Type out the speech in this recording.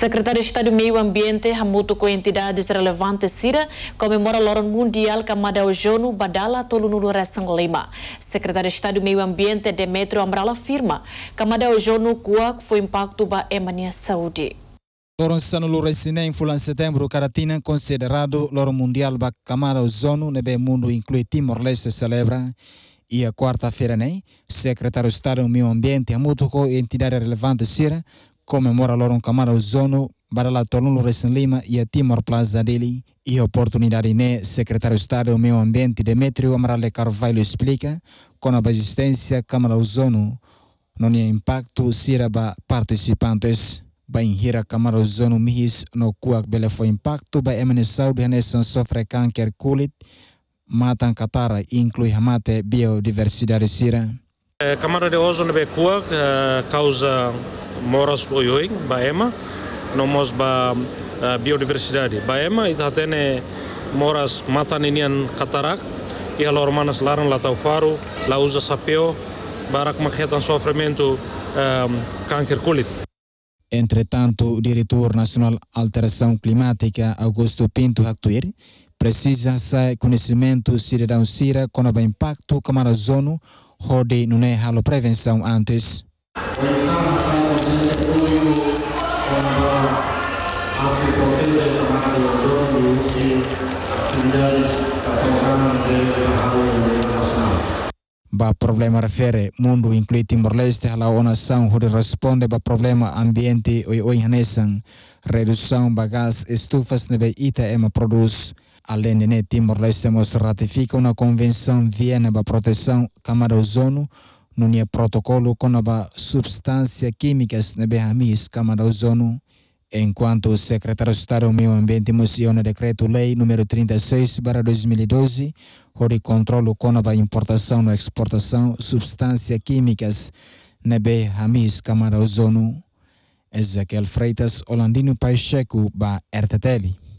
Secretário de Estado do Meio Ambiente, Hamuto com entidades relevantes Cira, comemora Loro Mundial Camada Ojono Badala Tolunulo Ressang Lima. Secretário de Estado do Meio Ambiente, Demetrio Ambrala, afirma Camada Ojono Kuak foi impacto ba Emania Saúde. Loronsano Luresine em setembro Caratina considerado Loro Mundial ba Camada Ozono nebe mundo inclui Timor-Leste celebra e a quarta-feira nem, né? secretário de Estado do Meio Ambiente, a mútuo entidade relevante Sira, comemora lor un camaro zono para la torno Lima e a Timor Plaza dele e oportunidade né secretário de Estado do Meio Ambiente Demetrio Amarale Carvalho explica com a existência camaro zono não é impacto sirva participantes bem hira camaro zono mihis no cuac bele foi impacto ba emissão de renação sofre câncer colit matan catara inclui hamate biodiversidade sira Camara de Ozono be cuac eh, causa moros oioing, baema, nomos ba uh, biodiversidade. Baema tene moras mataninian katarak, ia lormanas laran lataufaru, lausa sapeo, barak maquetan sofrimento um, câncer culit. Entretanto, o diretor nacional Alteração Climática, Augusto Pinto Actuir, precisa sair conhecimento cidadão Cira quando o impacto que o rode no halo prevenção antes ba problema refere mundo inclui Timor Leste hala onação hore responde ba problema ambiente oi oi hanesan redução ba gás estufas nebe ita ema produz além de Timor Leste mostra ratifica uma convenção Viena ba proteção camada ozono nunia protocolo conaba substância químicas na Berramis, Câmara Ozono, enquanto o secretário de Estado do Meio Ambiente emociona decreto-lei número 36 para 2012, onde controlo conaba importação e exportação substância químicas na Berramis, Câmara Ozono. Ezequiel Freitas, Holandino Pacheco, ba RTTL.